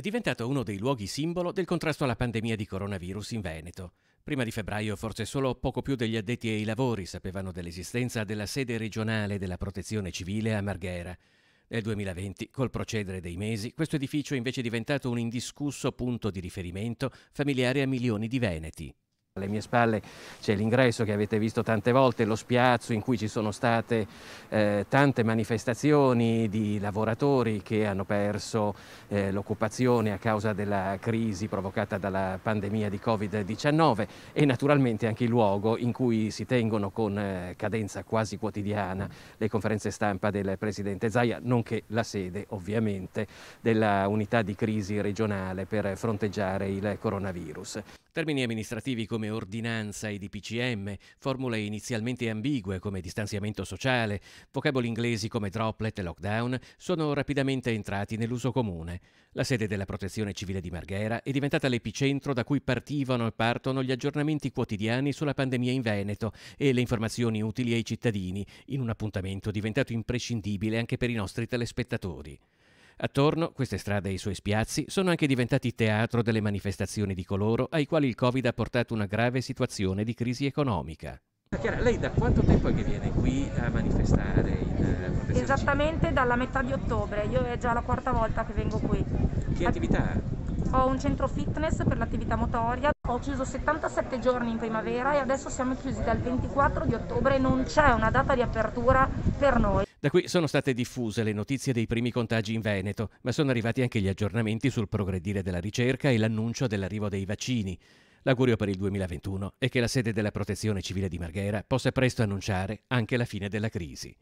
è diventato uno dei luoghi simbolo del contrasto alla pandemia di coronavirus in Veneto. Prima di febbraio forse solo poco più degli addetti ai lavori sapevano dell'esistenza della sede regionale della protezione civile a Marghera. Nel 2020, col procedere dei mesi, questo edificio è invece diventato un indiscusso punto di riferimento familiare a milioni di veneti. Alle mie spalle c'è l'ingresso che avete visto tante volte, lo spiazzo in cui ci sono state eh, tante manifestazioni di lavoratori che hanno perso eh, l'occupazione a causa della crisi provocata dalla pandemia di Covid-19 e naturalmente anche il luogo in cui si tengono con eh, cadenza quasi quotidiana le conferenze stampa del Presidente Zaia, nonché la sede ovviamente della unità di crisi regionale per fronteggiare il coronavirus. Termini amministrativi come come ordinanza e DPCM, formule inizialmente ambigue come distanziamento sociale, vocaboli inglesi come droplet e lockdown, sono rapidamente entrati nell'uso comune. La sede della Protezione Civile di Marghera è diventata l'epicentro da cui partivano e partono gli aggiornamenti quotidiani sulla pandemia in Veneto e le informazioni utili ai cittadini, in un appuntamento diventato imprescindibile anche per i nostri telespettatori. Attorno, queste strade e i suoi spiazzi sono anche diventati teatro delle manifestazioni di coloro ai quali il Covid ha portato una grave situazione di crisi economica. Chiara, lei da quanto tempo è che viene qui a manifestare? In, uh, Esattamente dalla metà di ottobre, io è già la quarta volta che vengo qui. Che attività? Ho un centro fitness per l'attività motoria, ho chiuso 77 giorni in primavera e adesso siamo chiusi dal 24 di ottobre, non c'è una data di apertura per noi. Da qui sono state diffuse le notizie dei primi contagi in Veneto, ma sono arrivati anche gli aggiornamenti sul progredire della ricerca e l'annuncio dell'arrivo dei vaccini. L'augurio per il 2021 è che la sede della Protezione Civile di Marghera possa presto annunciare anche la fine della crisi.